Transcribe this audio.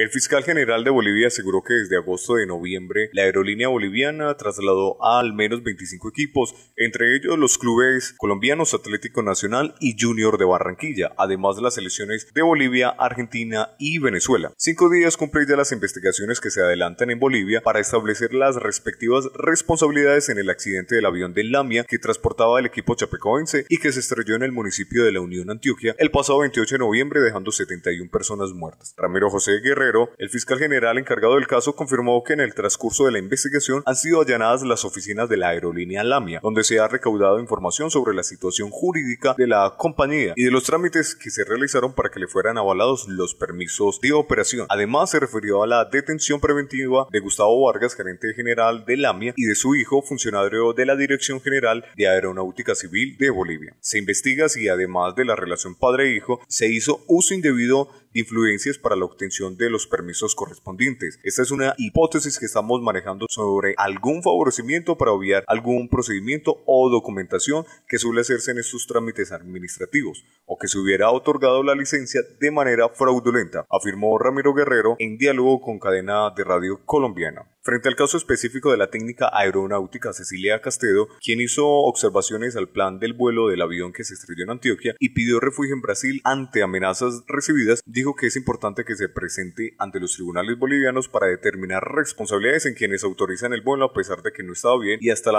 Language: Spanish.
El fiscal general de Bolivia aseguró que desde agosto de noviembre la aerolínea boliviana trasladó a al menos 25 equipos, entre ellos los clubes colombianos Atlético Nacional y Junior de Barranquilla, además de las selecciones de Bolivia, Argentina y Venezuela. Cinco días ya las investigaciones que se adelantan en Bolivia para establecer las respectivas responsabilidades en el accidente del avión de Lamia que transportaba el equipo chapecoense y que se estrelló en el municipio de la Unión Antioquia el pasado 28 de noviembre dejando 71 personas muertas. Ramiro José Guerrero el fiscal general encargado del caso confirmó que en el transcurso de la investigación han sido allanadas las oficinas de la aerolínea Lamia, donde se ha recaudado información sobre la situación jurídica de la compañía y de los trámites que se realizaron para que le fueran avalados los permisos de operación. Además, se refirió a la detención preventiva de Gustavo Vargas, gerente general de Lamia, y de su hijo, funcionario de la Dirección General de Aeronáutica Civil de Bolivia. Se investiga si, además de la relación padre-hijo, se hizo uso indebido influencias para la obtención de los permisos correspondientes. Esta es una hipótesis que estamos manejando sobre algún favorecimiento para obviar algún procedimiento o documentación que suele hacerse en estos trámites administrativos o que se hubiera otorgado la licencia de manera fraudulenta, afirmó Ramiro Guerrero en diálogo con cadena de radio colombiana. Frente al caso específico de la técnica aeronáutica Cecilia Castedo, quien hizo observaciones al plan del vuelo del avión que se estrelló en Antioquia y pidió refugio en Brasil ante amenazas recibidas, dijo que es importante que se presente ante los tribunales bolivianos para determinar responsabilidades en quienes autorizan el vuelo a pesar de que no estaba bien y hasta la